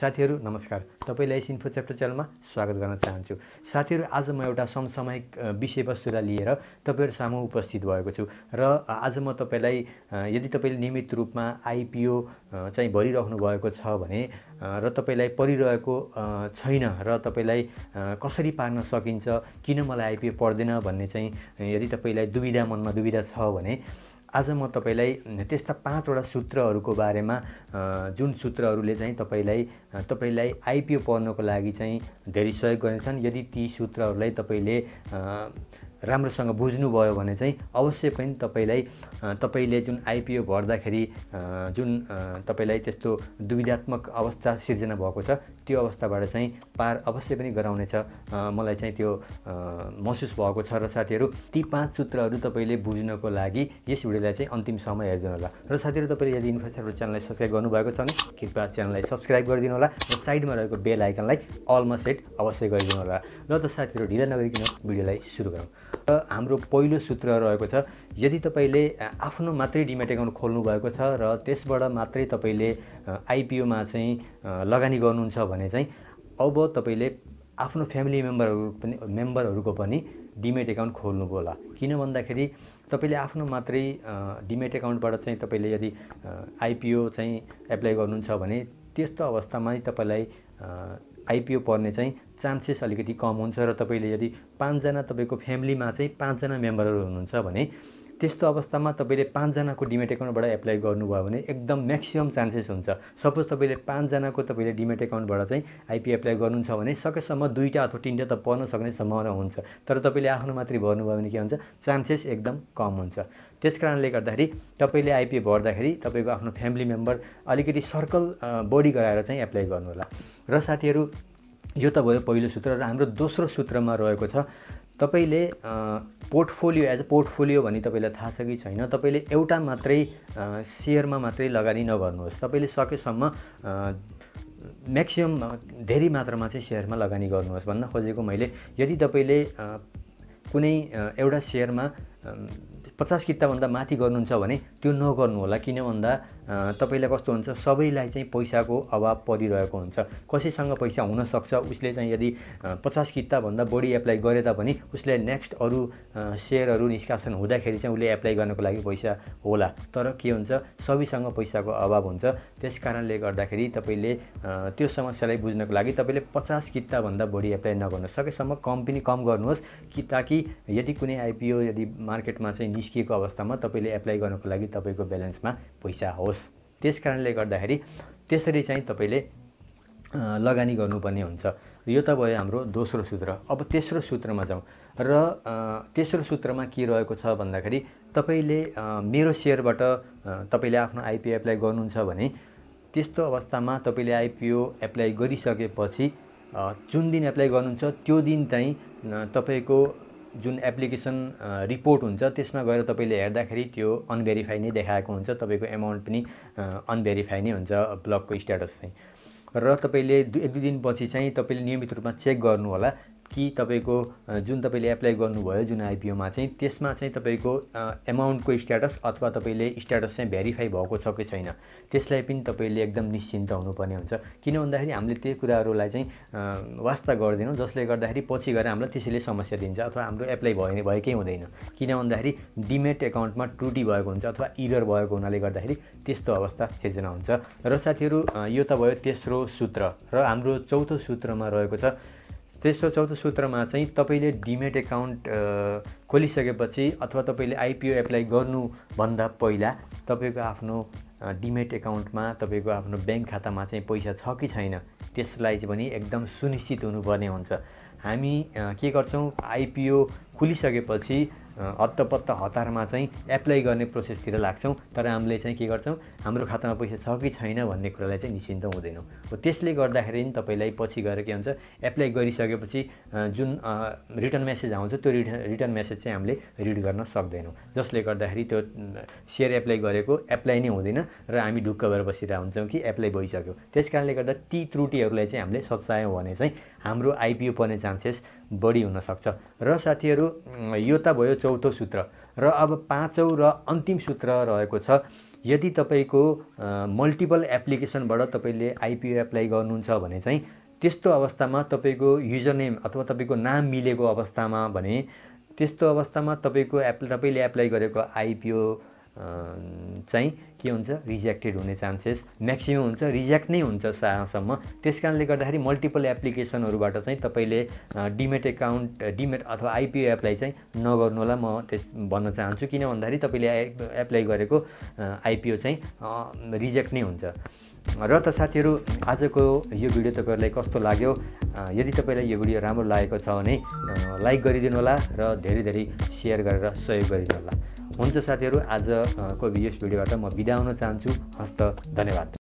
साथीहरू नमस्कार तपाईँलाई इन्फो च्याप्टर च्यानलमा स्वागत गर्न चाहन्छु साथीहरू आज म एउटा समसामयिक विषयवस्तुलाई लिएर तपाईँहरू सामु उपस्थित भएको छु र आज म तपाईँलाई यदि तपाईँले नियमित रूपमा आइपिओ चाहिँ भरिरहनु भएको छ भने र तपाईँलाई परिरहेको छैन र तपाईँलाई कसरी पार्न सकिन्छ किन मलाई आइपिओ पर्दैन भन्ने चाहिँ यदि तपाईँलाई दुविधा मनमा दुविधा छ भने आज म तपाईँलाई त्यस्ता पाँचवटा सूत्रहरूको बारेमा जुन सूत्रहरूले चाहिँ तपाईँलाई तपाईँलाई आइपिओ पढ्नको लागि चाहिँ धेरै सहयोग गर्नेछन् यदि ती सूत्रहरूलाई तपाईँले राम्रोसँग बुझ्नुभयो भने चाहिँ अवश्य पनि तपाईँलाई तपाईँले जुन आइपिओ भर्दाखेरि जुन तपाईँलाई त्यस्तो दुविधात्मक अवस्था सिर्जना भएको छ त्यो अवस्थाबाट चाहिँ पार अवश्य पनि गराउनेछ मलाई चाहिँ त्यो महसुस भएको छ र साथीहरू ती पाँच सूत्रहरू तपाईँले बुझ्नको लागि यस भिडियोलाई चाहिँ अन्तिम समय हेरिदिनु होला र साथीहरू तपाईँले यदि इन्फ्रास्ट्रक्चर च्यानललाई सब्सक्राइब गर्नुभएको छ भने कृपया च्यानललाई सब्सक्राइब गरिदिनु होला र साइडमा रहेको बेल आइकनलाई अलमा सेट अवश्य गरिदिनु होला र त साथीहरू ढिला नगरिकन भिडियोलाई सुरु गरौँ हाम्रो पहिलो सूत्र रहेको छ यदि तपाईँले आफ्नो मात्रै डिमेट एकाउन्ट खोल्नुभएको छ र त्यसबाट मात्रै तपाईँले आइपिओमा चाहिँ लगानी गर्नुहुन्छ भने चाहिँ अब तपाईँले आफ्नो फ्यामिली मेम्बरहरू पनि मेम्बरहरूको पनि डिमेट एकाउन्ट खोल्नु होला किन भन्दाखेरि तपाईँले आफ्नो मात्रै डिमेट एकाउन्टबाट चाहिँ तपाईँले यदि आइपिओ चाहिँ एप्लाई गर्नुहुन्छ भने त्यस्तो अवस्थामा नै तपाईँलाई आइपिओ पर्ने चाहिँ चान्सेस अलिकति कम हुन्छ र तपाईँले यदि पाँचजना तपाईँको फ्यामिलीमा चाहिँ पाँचजना मेम्बरहरू हुनुहुन्छ भने त्यस्तो अवस्थामा तपाईँले पाँचजनाको डिमेट एकाउन्टबाट एप्लाई गर्नुभयो भने एकदम म्याक्सिमम् चान्सेस हुन्छ सपोज तपाईँले पाँचजनाको तपाईँले डिमेट एकाउन्टबाट चाहिँ आइपिओ एप्लाई गर्नुहुन्छ भने सकेसम्म दुईवटा अथवा तिनवटा त पर्न सक्ने सम्भावना हुन्छ तर तपाईँले आफ्नो मात्रै भर्नुभयो भने के हुन्छ चान्सेस एकदम कम हुन्छ त्यस कारणले गर्दाखेरि तपाईँले आइपिए भर्दाखेरि तपाईँको आफ्नो फ्यामिली मेम्बर अलिकति सर्कल बडी गराएर चाहिँ एप्लाई गर्नुहोला र साथीहरू यो त भयो पहिलो सूत्र र हाम्रो दोस्रो सूत्रमा रहेको छ तपाईँले पोर्टफोलियो एज अ पोर्टफोलियो भन्ने तपाईँलाई थाहा छ कि छैन तपाईँले एउटा मात्रै सेयरमा मात्रै लगानी नगर्नुहोस् तपाईँले सकेसम्म म्याक्सिमम् धेरै मात्रामा चाहिँ सेयरमा लगानी गर्नुहोस् भन्न खोजेको मैले यदि तपाईँले कुनै एउटा सेयरमा पचास किताबभन्दा माथि गर्नुहुन्छ भने त्यो नगर्नु होला किन भन्दा तपाईँलाई कस्तो हुन्छ सबैलाई चाहिँ पैसाको अभाव परिरहेको हुन्छ कसैसँग पैसा हुनसक्छ उसले चाहिँ यदि पचास किताबभन्दा बढी एप्लाई गरे तापनि उसले नेक्स्ट अरू सेयरहरू निष्कासन हुँदाखेरि चाहिँ उसले एप्लाई गर्नको लागि पैसा होला तर के हुन्छ सबैसँग पैसाको अभाव हुन्छ त्यस कारणले गर्दाखेरि तपाईँले त्यो समस्यालाई बुझ्नको लागि तपाईँले पचास किताभन्दा बढी एप्लाई नगर्नु सकेसम्म कम पनि कम गर्नुहोस् कि ताकि यदि कुनै आइपिओ यदि मार्केटमा चाहिँ निस्किएको अवस्थामा तपाईँले एप्लाई गर्नको लागि तपाईँको ब्यालेन्समा पैसा होस् त्यस कारणले गर्दाखेरि त्यसरी चाहिँ तपाईँले लगानी गर्नुपर्ने हुन्छ यो त भयो हाम्रो दोस्रो सूत्र अब तेस्रो सूत्रमा जाउँ र तेस्रो सूत्रमा के रहेको छ भन्दाखेरि तपाईँले मेरो सेयरबाट तपाईँले आफ्नो आइपिओ एप्लाई गर्नुहुन्छ भने त्यस्तो अवस्थामा तपाईँले आइपिओ एप्लाई गरिसकेपछि जुन दिन एप्लाई गर्नुहुन्छ त्यो दिन चाहिँ तपाईँको जुन एप्लिकेसन रिपोर्ट हुन्छ त्यसमा गएर तपाईँले हेर्दाखेरि त्यो अनभेरिफाई नै देखाएको हुन्छ तपाईँको एमाउन्ट पनि अनभेरिफाई नै हुन्छ ब्लकको स्ट्याटस चाहिँ र तपाईँले एक दुई दिनपछि चाहिँ तपाईँले नियमित रूपमा चेक गर्नुहोला कि तपाईँको जुन तपाईँले एप्लाई गर्नुभयो जुन आइपिओमा चाहिँ त्यसमा चाहिँ तपाईँको एमाउन्टको स्ट्याटस अथवा तपाईँले स्ट्याटस चाहिँ भेरिफाई भएको छ कि छैन त्यसलाई पनि तपाईँले एकदम निश्चिन्त हुनुपर्ने हुन्छ किन भन्दाखेरि हामीले त्यही कुराहरूलाई चाहिँ वास्ता गर्दैनौँ जसले गर्दाखेरि पछि गएर हामीलाई त्यसैले समस्या दिन्छ अथवा हाम्रो एप्लाई भयो भएकै हुँदैन किन भन्दाखेरि डिमेट एकाउन्टमा त्रुटि भएको हुन्छ अथवा इरर भएको हुनाले गर्दाखेरि त्यस्तो अवस्था सिर्जना हुन्छ र साथीहरू यो त भयो तेस्रो सूत्र र हाम्रो चौथो सूत्रमा रहेको छ तेस्रो चौथो सूत्रमा चाहिँ तपाईँले डिमेट एकाउन्ट खोलिसकेपछि अथवा तपाईँले आइपिओ एप्लाई गर्नुभन्दा पहिला तपाईँको आफ्नो डिमेट एकाउन्टमा तपाईँको आफ्नो ब्याङ्क खातामा चाहिँ पैसा छ कि छैन त्यसलाई चाहिँ पनि एकदम सुनिश्चित हुनुपर्ने हुन्छ हामी के गर्छौँ आइपिओ खुलिसकेपछि हत्तपत्त हतारमा चाहिँ एप्लाई गर्ने प्रोसेसतिर लाग्छौँ तर हामीले चाहिँ के गर्छौँ हाम्रो खातामा पैसा छ कि छैन भन्ने कुरालाई चाहिँ निश्चिन्त हुँदैनौँ हो त्यसले गर्दाखेरि नि तपाईँलाई पछि गएर के हुन्छ एप्लाई गरिसकेपछि जुन रिटर्न मेसेज आउँछ त्यो रिटर्न रिटर्न मेसेज चाहिँ हामीले रिड गर्न सक्दैनौँ जसले गर्दाखेरि त्यो सेयर एप्लाई गरेको एप्लाई नै हुँदैन र हामी ढुक्क भएर बसिरहेको हुन्छौँ कि एप्लाई भइसक्यो त्यस कारणले गर्दा ती त्रुटिहरूलाई चाहिँ हामीले सच्यायौँ भने चाहिँ हाम्रो आइपिओ पर्ने चान्सेस बढी हुनसक्छ र साथीहरू यो त भयो चौथो सूत्र र अब पाँचौँ र अन्तिम सूत्र रहेको छ यदि तपाईँको मल्टिपल एप्लिकेसनबाट तपाईँले आइपिओ एप्लाई गर्नुहुन्छ भने चाहिँ त्यस्तो अवस्थामा तपाईँको युजर नेम अथवा तपाईँको नाम मिलेको अवस्थामा भने त्यस्तो अवस्थामा तपाईँको एप तपाईँले एप्लाई गरेको आइपिओ चाहिँ के हुन्छ रिजेक्टेड हुने चान्सेस म्याक्सिमम् हुन्छ रिजेक्ट नै हुन्छ सासम्म त्यस कारणले गर्दाखेरि मल्टिपल एप्लिकेसनहरूबाट चाहिँ तपाईँले डिमेट एकाउन्ट डिमेट अथवा आइपिओ एप्लाई चाहिँ नगर्नु होला म त्यस भन्न चाहन्छु किन भन्दाखेरि तपाईँले एप्लाई गरेको आइपिओ चाहिँ रिजेक्ट नै हुन्छ र त साथीहरू आजको यो भिडियो तपाईँहरूलाई कस्तो लाग्यो यदि तपाईँलाई यो भिडियो राम्रो लागेको छ भने लाइक गरिदिनु होला र धेरै धेरै सेयर गरेर सहयोग गरिदिनु होला हुन्छ साथीहरू आजको यस भिडियोबाट म बिदा हुन चाहन्छु हस्त धन्यवाद